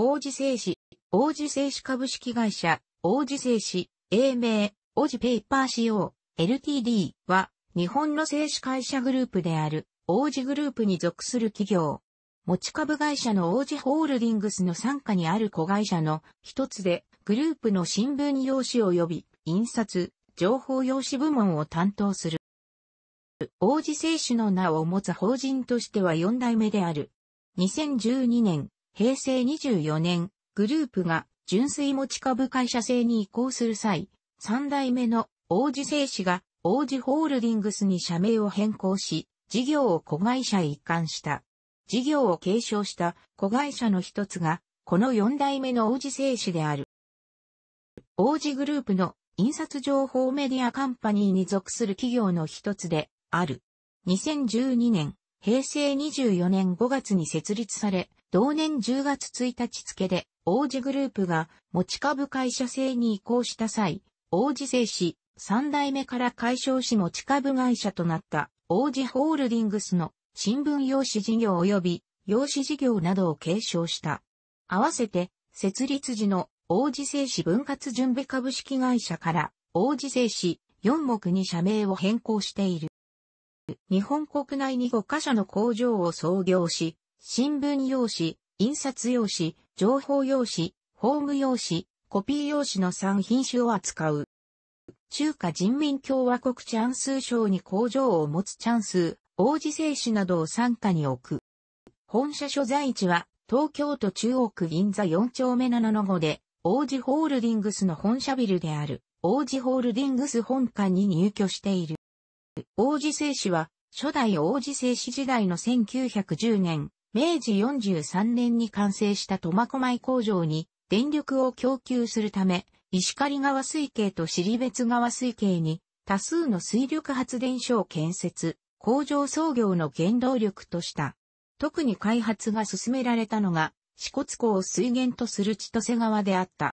王子製紙、王子製紙株式会社、王子製紙、英名、王子ペーパー仕様、LTD は、日本の製紙会社グループである、王子グループに属する企業。持ち株会社の王子ホールディングスの傘下にある子会社の一つで、グループの新聞用紙及び、印刷、情報用紙部門を担当する。王子製紙の名を持つ法人としては4代目である。2012年、平成24年、グループが純粋持ち株会社制に移行する際、3代目の王子製紙が王子ホールディングスに社名を変更し、事業を子会社へ一貫した。事業を継承した子会社の一つが、この4代目の王子製紙である。王子グループの印刷情報メディアカンパニーに属する企業の一つである。2012年、平成24年5月に設立され、同年10月1日付で、王子グループが持ち株会社制に移行した際、王子製紙3代目から解消し持ち株会社となった王子ホールディングスの新聞用紙事業及び用紙事業などを継承した。合わせて、設立時の王子製紙分割準備株式会社から王子製紙4目に社名を変更している。日本国内に5カ所の工場を創業し、新聞用紙、印刷用紙、情報用紙、ホーム用紙、コピー用紙の3品種を扱う。中華人民共和国チャンス賞に工場を持つチャンス、王子製紙などを参加に置く。本社所在地は東京都中央区銀座4丁目7の5で、王子ホールディングスの本社ビルである、王子ホールディングス本館に入居している。王子製紙は、初代王子製紙時代の1910年、明治43年に完成した苫小牧工場に電力を供給するため、石狩川水系と尻別川水系に多数の水力発電所を建設、工場創業の原動力とした。特に開発が進められたのが、支骨港を水源とする千歳川であった。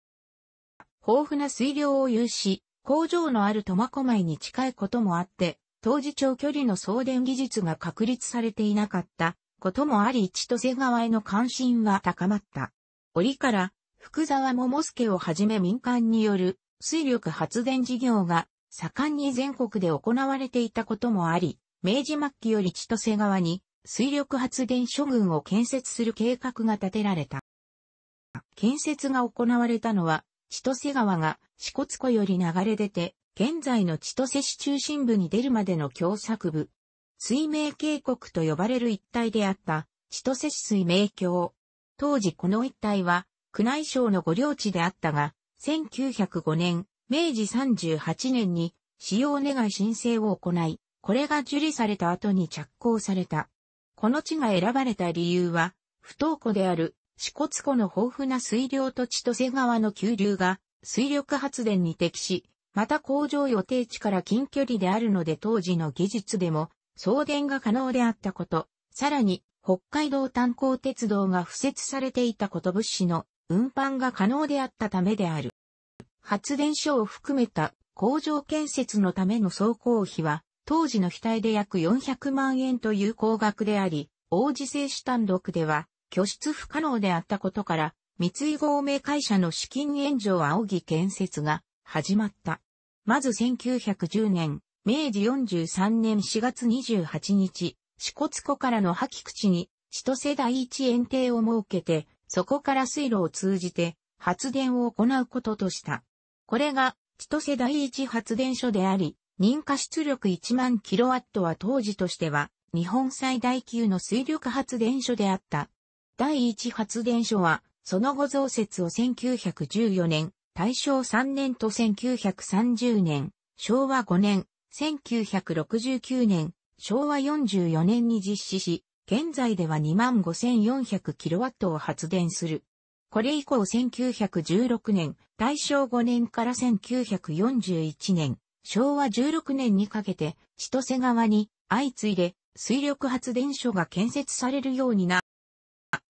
豊富な水量を有し、工場のある苫小牧に近いこともあって、当時長距離の送電技術が確立されていなかったこともあり千歳川への関心は高まった。折から福沢桃助をはじめ民間による水力発電事業が盛んに全国で行われていたこともあり、明治末期より千歳川に水力発電所群を建設する計画が立てられた。建設が行われたのは、千歳川が支笏湖より流れ出て、現在の千歳市中心部に出るまでの狭窄部、水明渓谷と呼ばれる一帯であった、千歳市水明橋。当時この一帯は、宮内省の御領地であったが、1905年、明治38年に使用願い申請を行い、これが受理された後に着工された。この地が選ばれた理由は、不登湖である四骨湖の豊富な水量と千歳川の急流が水力発電に適し、また工場予定地から近距離であるので当時の技術でも送電が可能であったこと、さらに、北海道炭鉱鉄道が付設されていたこと物資の運搬が可能であったためである。発電所を含めた工場建設のための総工費は、当時の額で約400万円という高額であり、王子製主単独では、拠出不可能であったことから、三井合名会社の資金援助を仰ぎ建設が始まった。まず1910年、明治43年4月28日、四国湖からの吐き口に、千歳第一園庭を設けて、そこから水路を通じて、発電を行うこととした。これが、千歳第一発電所であり、認可出力1万キロワットは当時としては、日本最大級の水力発電所であった。第一発電所は、その後増設を1914年、大正3年と1930年、昭和5年、1969年、昭和44年に実施し、現在では 25,400kW を発電する。これ以降1916年、大正5年から1941年、昭和16年にかけて、千歳川に相次いで水力発電所が建設されるようにな、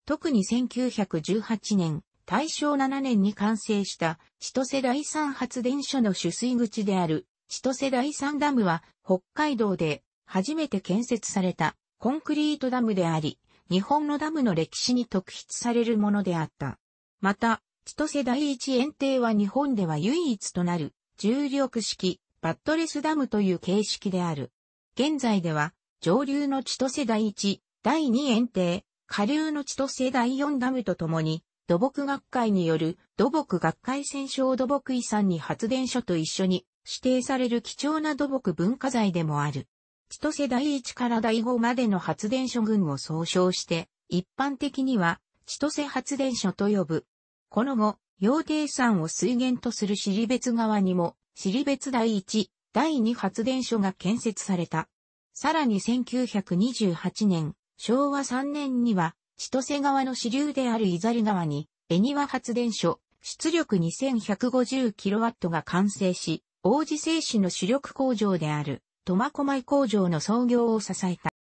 特に1918年、大正7年に完成した千歳第三発電所の取水口である千歳第三ダムは北海道で初めて建設されたコンクリートダムであり、日本のダムの歴史に特筆されるものであった。また、千歳第一園庭は日本では唯一となる重力式バットレスダムという形式である。現在では上流の千歳第一、第二園庭、下流の千歳第四ダムとともに土木学会による土木学会戦勝土木遺産に発電所と一緒に指定される貴重な土木文化財でもある。千歳第一から第五までの発電所群を総称して、一般的には千歳発電所と呼ぶ。この後、羊蹄山を水源とする尻別川にも、尻別第一、第二発電所が建設された。さらに1928年、昭和3年には、千歳川の支流である伊ザ川に、恵庭発電所、出力 2150kW が完成し、王子製紙の主力工場である、苫小牧工場の創業を支えた。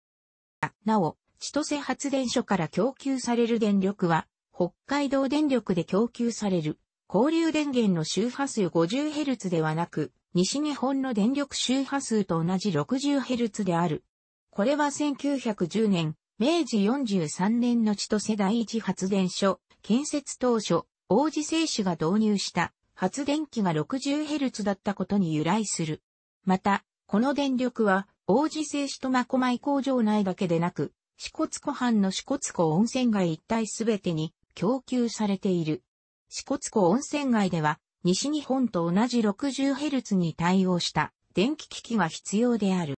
なお、千歳発電所から供給される電力は、北海道電力で供給される、交流電源の周波数 50Hz ではなく、西日本の電力周波数と同じ 60Hz である。これは1910年、明治43年の千歳第一発電所、建設当初、王子製紙が導入した発電機が 60Hz だったことに由来する。また、この電力は、王子製紙とマコマイ工場内だけでなく、四骨湖畔の四骨湖温泉街一帯すべてに供給されている。四骨湖温泉街では、西日本と同じ 60Hz に対応した電気機器が必要である。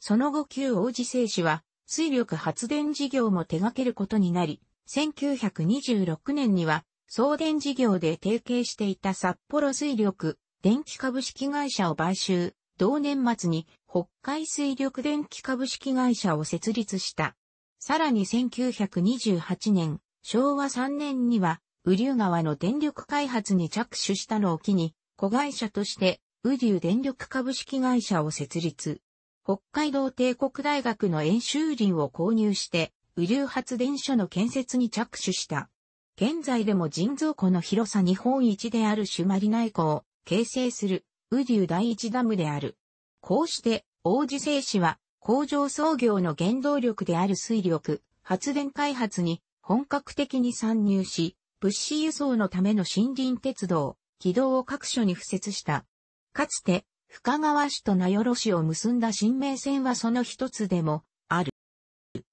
その後旧王子製紙は、水力発電事業も手掛けることになり、1926年には送電事業で提携していた札幌水力電気株式会社を買収、同年末に北海水力電気株式会社を設立した。さらに1928年、昭和3年には、雨竜川の電力開発に着手したのを機に、子会社として、雨竜電力株式会社を設立。北海道帝国大学の演習林を購入して、雨竜発電所の建設に着手した。現在でも人造湖の広さ日本一である朱鞠内湖を形成する雨竜第一ダムである。こうして、王子製紙は工場創業の原動力である水力、発電開発に本格的に参入し、物資輸送のための森林鉄道、軌道を各所に付設した。かつて、深川市と名寄市を結んだ新名線はその一つでもある。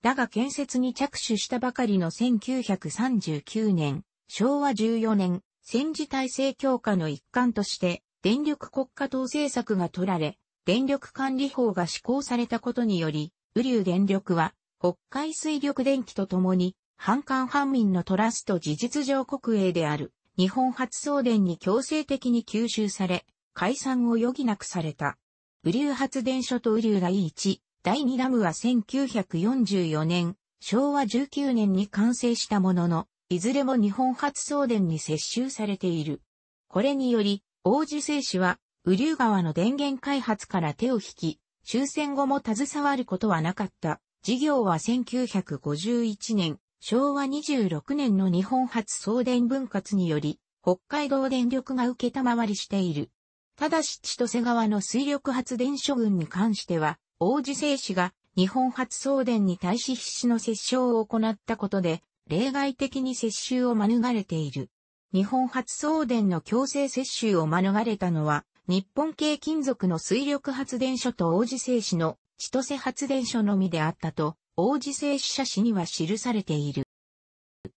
だが建設に着手したばかりの1939年、昭和14年、戦時体制強化の一環として、電力国家党政策が取られ、電力管理法が施行されたことにより、雨竜電力は、北海水力電気とともに、半官半民のトラスト事実上国営である、日本発送電に強制的に吸収され、解散を余儀なくされた。雨竜発電所と雨竜第一、第2ダムは1944年、昭和19年に完成したものの、いずれも日本初送電に接収されている。これにより、王子製紙は、雨竜川の電源開発から手を引き、終戦後も携わることはなかった。事業は1951年、昭和26年の日本初送電分割により、北海道電力が受けたまわりしている。ただし千歳川の水力発電所群に関しては、王子聖子が日本初送電に対し必死の接触を行ったことで、例外的に接収を免れている。日本初送電の強制接収を免れたのは、日本系金属の水力発電所と王子製紙の千歳発電所のみであったと、王子製紙社史には記されている。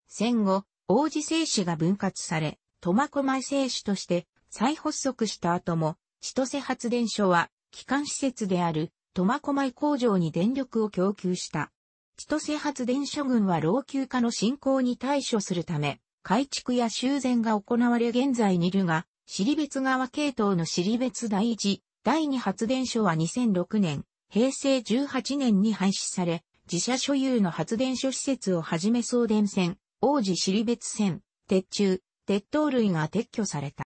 戦後、王子製紙が分割され、苫小牧製紙として再発足した後も、千歳発電所は、基幹施設である苫小牧工場に電力を供給した。千歳発電所群は老朽化の進行に対処するため、改築や修繕が行われ現在にいるが、尻別川系統の尻別第一、第二発電所は2006年、平成18年に廃止され、自社所有の発電所施設をはじめ送電線、王子尻別線、鉄柱、鉄塔類が撤去された。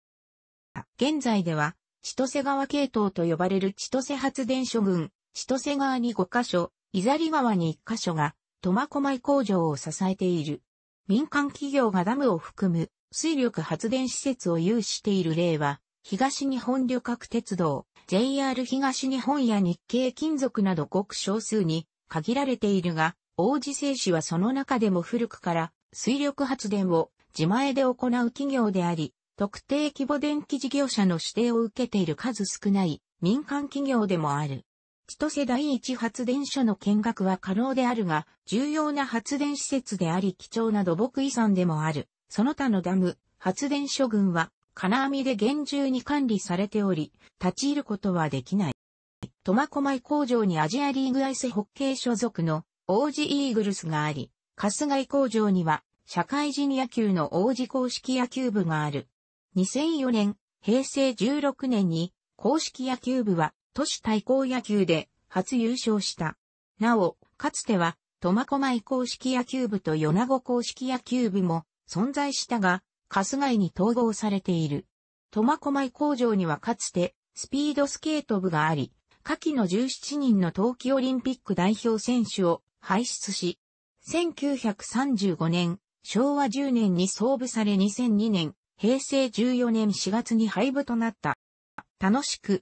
現在では、千歳川系統と呼ばれる千歳発電所群、千歳川に5カ所、伊ザリ川に1カ所が、苫小牧工場を支えている。民間企業がダムを含む水力発電施設を有している例は、東日本旅客鉄道、JR 東日本や日経金属などごく少数に限られているが、王子製紙はその中でも古くから水力発電を自前で行う企業であり、特定規模電気事業者の指定を受けている数少ない民間企業でもある。千歳第一発電所の見学は可能であるが、重要な発電施設であり貴重な土木遺産でもある。その他のダム、発電所群は、金網で厳重に管理されており、立ち入ることはできない。苫小牧工場にアジアリーグアイスホッケー所属の王子イーグルスがあり、春日井工場には社会人野球の王子公式野球部がある。2004年、平成16年に公式野球部は都市対抗野球で初優勝した。なお、かつては、苫小牧公式野球部と米子公式野球部も存在したが、カスイに統合されている。苫小牧工場にはかつて、スピードスケート部があり、下記の17人の冬季オリンピック代表選手を輩出し、1935年、昭和10年に創部され2002年、平成14年4月に廃部となった。楽しく、